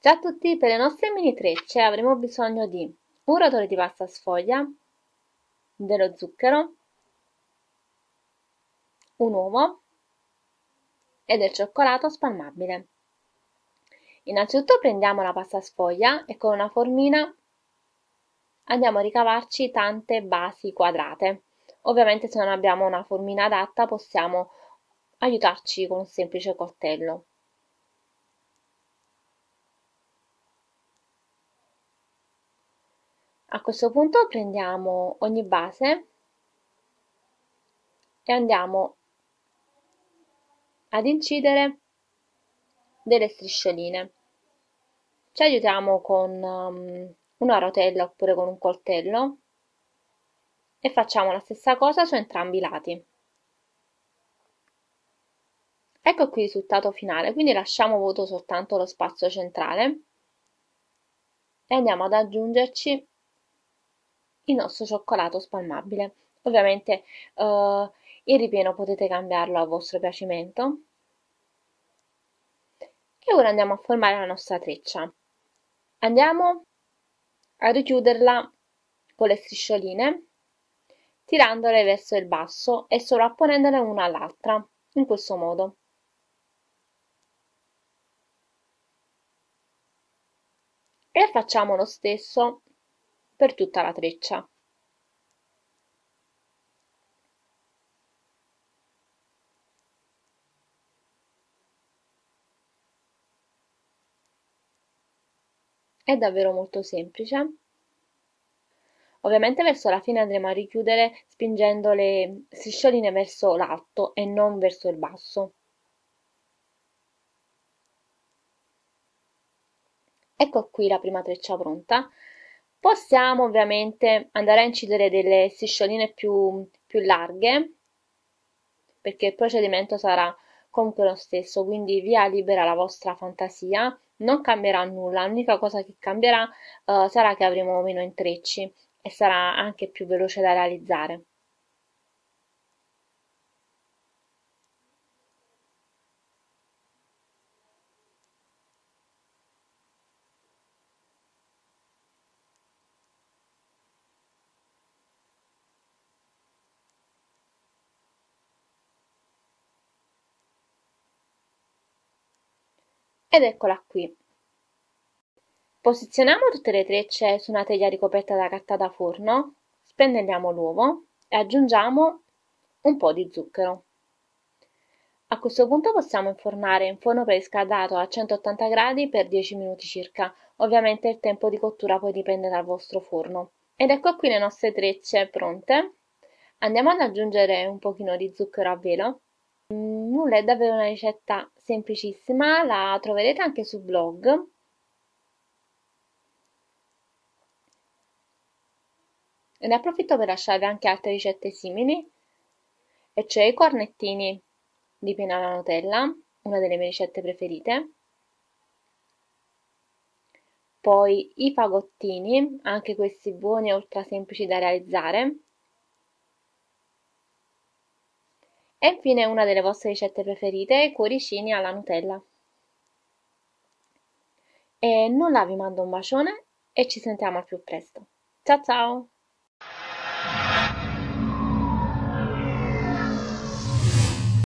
Già tutti per le nostre mini trecce avremo bisogno di un rotore di pasta sfoglia, dello zucchero, un uovo e del cioccolato spalmabile. Innanzitutto prendiamo la pasta sfoglia e con una formina andiamo a ricavarci tante basi quadrate. Ovviamente se non abbiamo una formina adatta possiamo aiutarci con un semplice coltello. A questo punto prendiamo ogni base e andiamo ad incidere delle striscioline. Ci aiutiamo con um, una rotella oppure con un coltello e facciamo la stessa cosa su entrambi i lati. Ecco qui il risultato finale, quindi lasciamo vuoto soltanto lo spazio centrale e andiamo ad aggiungerci il nostro cioccolato spalmabile. Ovviamente eh, il ripieno potete cambiarlo a vostro piacimento. E ora andiamo a formare la nostra treccia. Andiamo a richiuderla con le striscioline tirandole verso il basso e sovrapponendole una all'altra, in questo modo. E facciamo lo stesso per tutta la treccia. È davvero molto semplice. Ovviamente verso la fine andremo a richiudere spingendo le striscioline verso l'alto e non verso il basso. Ecco qui la prima treccia pronta. Possiamo ovviamente andare a incidere delle striscioline più, più larghe perché il procedimento sarà comunque lo stesso, quindi via libera la vostra fantasia, non cambierà nulla, l'unica cosa che cambierà uh, sarà che avremo meno intrecci e sarà anche più veloce da realizzare. ed eccola qui. Posizioniamo tutte le trecce su una teglia ricoperta da carta da forno, spennelliamo l'uovo e aggiungiamo un po' di zucchero. A questo punto possiamo infornare in forno preriscaldato a 180 gradi per 10 minuti circa, ovviamente il tempo di cottura poi dipende dal vostro forno. Ed ecco qui le nostre trecce pronte. Andiamo ad aggiungere un pochino di zucchero a velo Mm, nulla, è davvero una ricetta semplicissima, la troverete anche su blog. E ne approfitto per lasciare anche altre ricette simili, e cioè i cornettini di pena alla Nutella, una delle mie ricette preferite. Poi i fagottini, anche questi buoni e ultra semplici da realizzare. E infine una delle vostre ricette preferite, i cuoricini alla Nutella. E nulla, vi mando un bacione e ci sentiamo al più presto. Ciao ciao!